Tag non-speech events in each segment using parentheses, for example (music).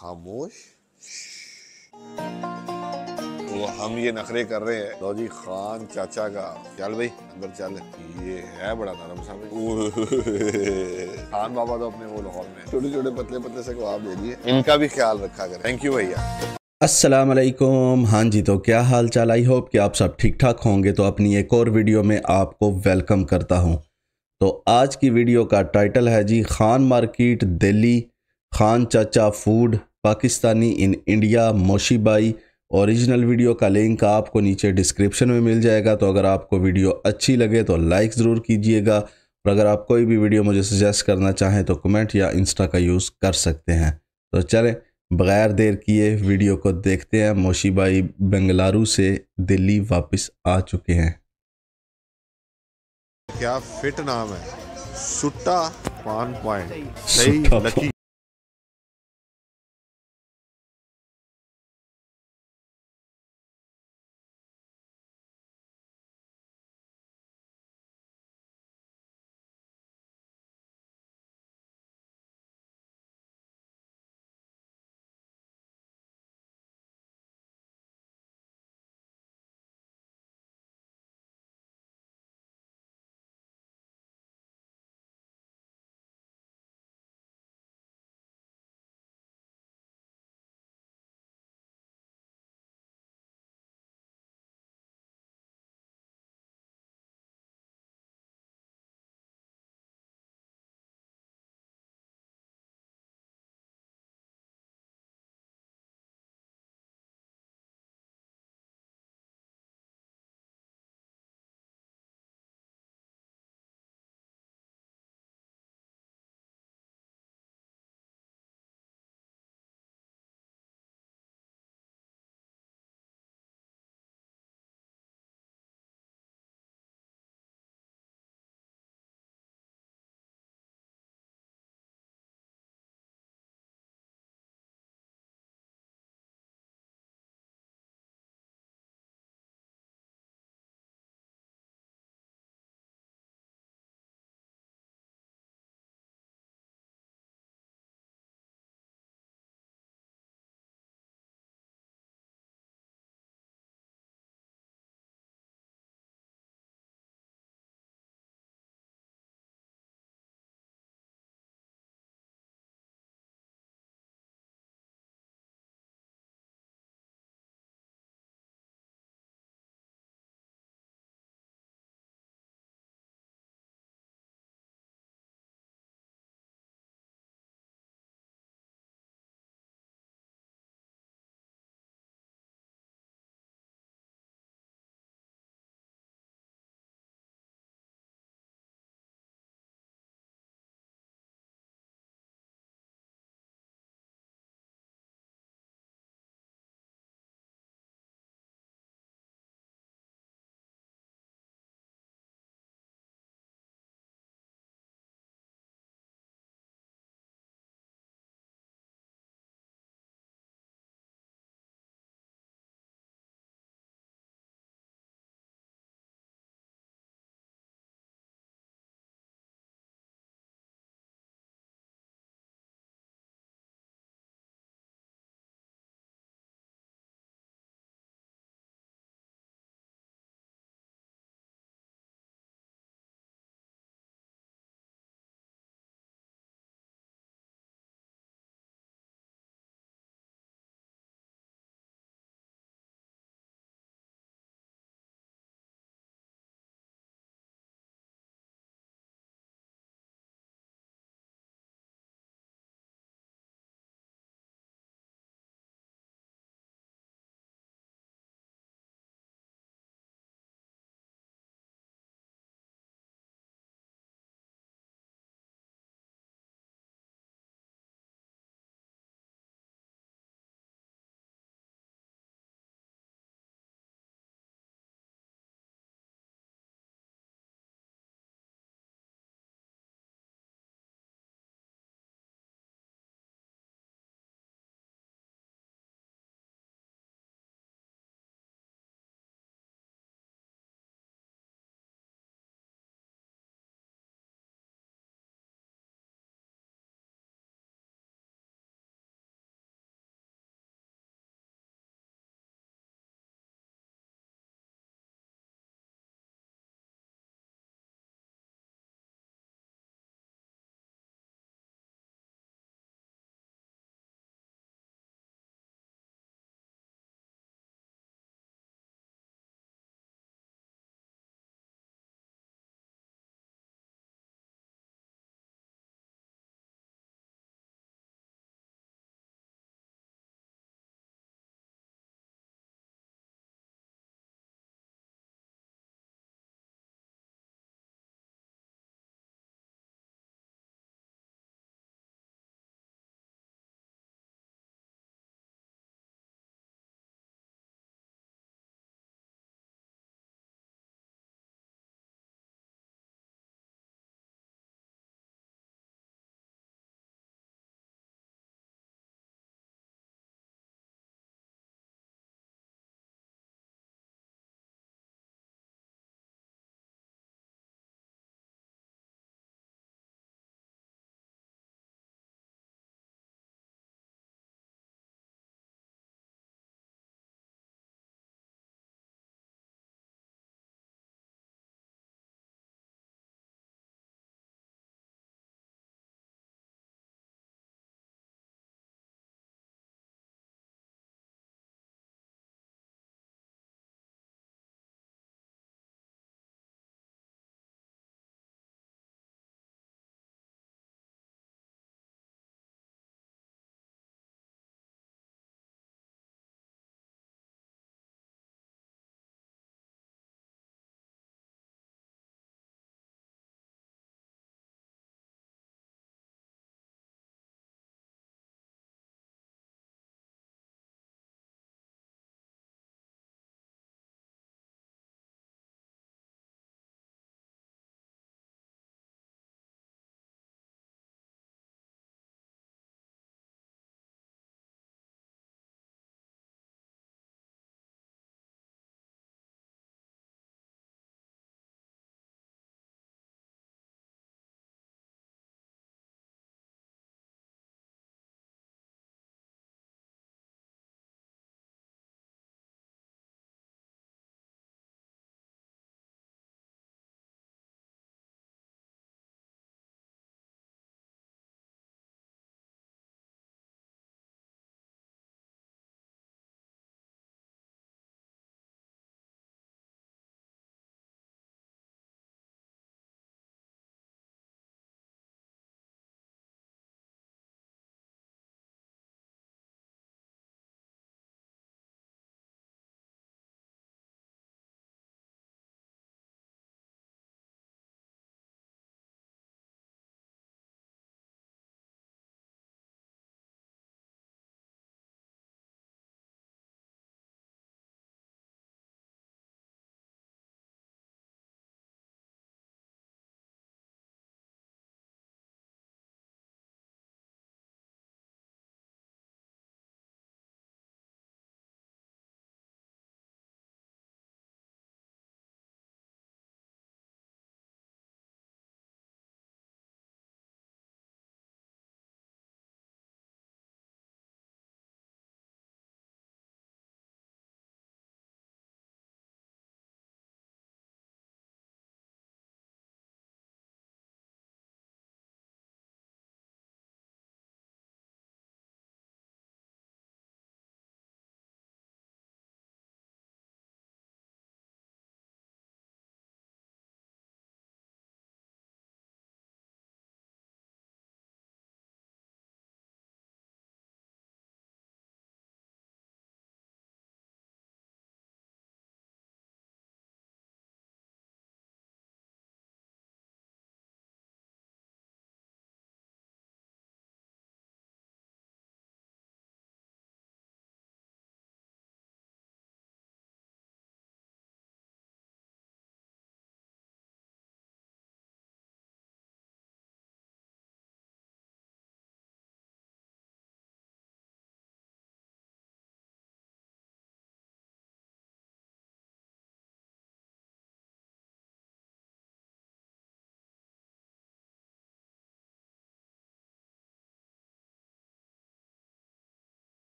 खामोश वो तो हम ये नखरे कर रहे हैं लो जी खान चाचा का चल भाई अंदर चल ये है बड़ा नरम सा (laughs) खान बाबा तो अपने वो लाहौल में छोटे छोटे पतले पतले से आप दे दिए इनका भी ख्याल रखा करें थैंक यू भैया अस्सलाम वालेकुम हाँ जी तो क्या हाल चाल आई होप कि आप सब ठीक ठाक होंगे तो अपनी एक और वीडियो में आपको वेलकम करता हूँ तो आज की वीडियो का टाइटल है जी Khan market Delhi Khan Chacha food Pakistani in India मोशीबाई ओरिजिनल वीडियो का लिंक आपको नीचे डिस्क्रिप्शन में मिल जाएगा तो अगर आपको वीडियो अच्छी लगे तो लाइक ज़रूर कीजिएगा और अगर आप कोई भी वीडियो मुझे सजेस्ट करना चाहें तो कमेंट या इंस्टा का यूज़ कर सकते हैं तो चलें बग़ैर देर किए वीडियो को देखते हैं मोशीबाई बेंगलारू से दिल्ली वापस आ चुके हैं क्या फिट नाम है सुट्टा पॉइंट सही लकी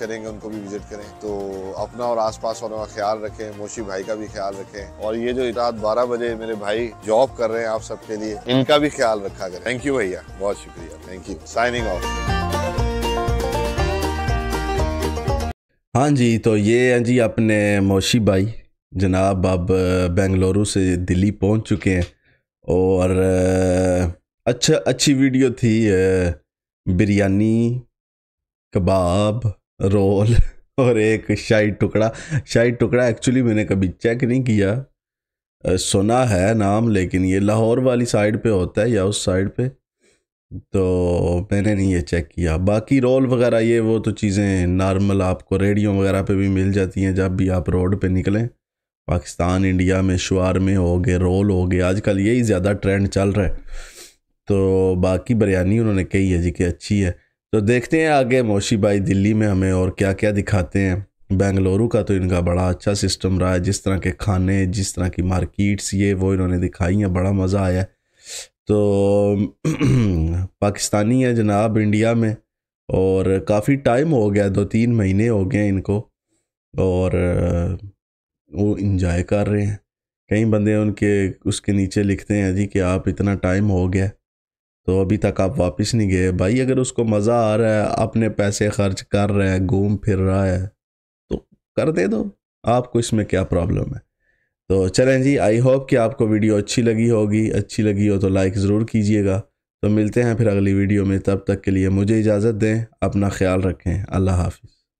करेंगे उनको भी विजिट करें तो अपना और आसपास वालों का ख्याल रखें मोशी भाई का भी ख्याल रखें और ये जो रात बारह बजे मेरे भाई जॉब कर रहे हैं आप सबके लिए इनका भी ख्याल रखा करें थैंक यू भैया बहुत शुक्रिया थैंक यू साइनिंग ऑफ हाँ जी तो ये हैं जी अपने मोशी भाई जनाब अब बेंगलुरु से दिल्ली पहुंच चुके हैं और अच्छा अच्छी वीडियो थी बिरयानी कबाब रोल (laughs) और एक शाही टुकड़ा शाही टुकड़ा एक्चुअली मैंने कभी चेक नहीं किया सुना है नाम लेकिन ये लाहौर वाली साइड पे होता है या उस साइड पे तो मैंने नहीं ये चेक किया बाकी रोल वगैरह ये वो तो चीज़ें नॉर्मल आपको रेडियो वगैरह पे भी मिल जाती हैं जब भी आप रोड पे निकलें पाकिस्तान इंडिया में शुआर में हो गए रोल हो गए आजकल यही ज़्यादा ट्रेंड चल रहा है तो बाकी बिरयानी उन्होंने कही है जी कि अच्छी है तो देखते हैं आगे मोशीबाई भाई दिल्ली में हमें और क्या क्या दिखाते हैं बेंगलुरु का तो इनका बड़ा अच्छा सिस्टम रहा है जिस तरह के खाने जिस तरह की मार्केट्स ये वो इन्होंने दिखाई हैं बड़ा मज़ा आया तो (clears throat) पाकिस्तानी है जनाब इंडिया में और काफ़ी टाइम हो गया दो तीन महीने हो गए इनको और वो इंजॉय कर रहे हैं कई बंदे उनके उसके नीचे लिखते हैं जी कि आप इतना टाइम हो गया तो अभी तक आप वापस नहीं गए भाई अगर उसको मज़ा आ रहा है अपने पैसे खर्च कर रहे हैं घूम फिर रहा है तो कर दे दो आपको इसमें क्या प्रॉब्लम है तो चलें जी आई होप कि आपको वीडियो अच्छी लगी होगी अच्छी लगी हो तो लाइक ज़रूर कीजिएगा तो मिलते हैं फिर अगली वीडियो में तब तक के लिए मुझे इजाज़त दें अपना ख्याल रखें अल्लाह हाफिज़